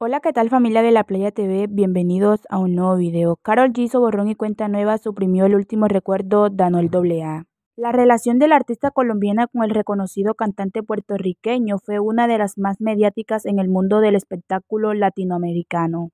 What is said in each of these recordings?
Hola, ¿qué tal familia de la Playa TV? Bienvenidos a un nuevo video. Carol G borrón y cuenta nueva, suprimió el último recuerdo de W AA. La relación de la artista colombiana con el reconocido cantante puertorriqueño fue una de las más mediáticas en el mundo del espectáculo latinoamericano.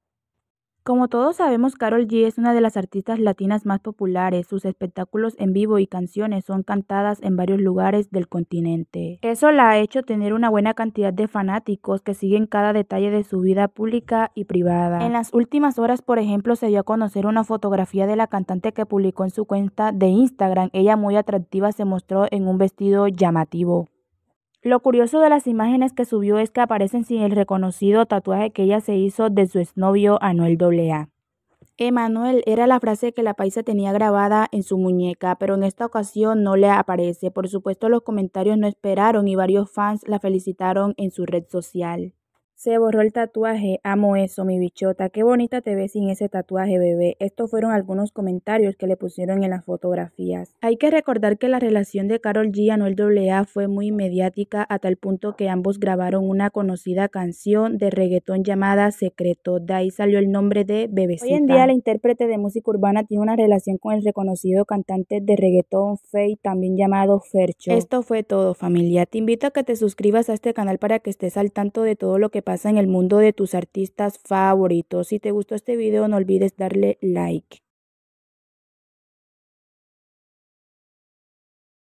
Como todos sabemos, Carol G es una de las artistas latinas más populares. Sus espectáculos en vivo y canciones son cantadas en varios lugares del continente. Eso la ha hecho tener una buena cantidad de fanáticos que siguen cada detalle de su vida pública y privada. En las últimas horas, por ejemplo, se dio a conocer una fotografía de la cantante que publicó en su cuenta de Instagram. Ella muy atractiva se mostró en un vestido llamativo. Lo curioso de las imágenes que subió es que aparecen sin el reconocido tatuaje que ella se hizo de su exnovio Anuel AA. Emanuel era la frase que la paisa tenía grabada en su muñeca, pero en esta ocasión no le aparece. Por supuesto los comentarios no esperaron y varios fans la felicitaron en su red social. Se borró el tatuaje, amo eso, mi bichota, qué bonita te ves sin ese tatuaje, bebé. Estos fueron algunos comentarios que le pusieron en las fotografías. Hay que recordar que la relación de Carol G y Anuel AA fue muy mediática a tal punto que ambos grabaron una conocida canción de reggaetón llamada Secreto, de ahí salió el nombre de Bebecita. Hoy en día la intérprete de música urbana tiene una relación con el reconocido cantante de reggaetón Fei, también llamado Fercho. Esto fue todo familia, te invito a que te suscribas a este canal para que estés al tanto de todo lo que pasa en el mundo de tus artistas favoritos. Si te gustó este video no olvides darle like.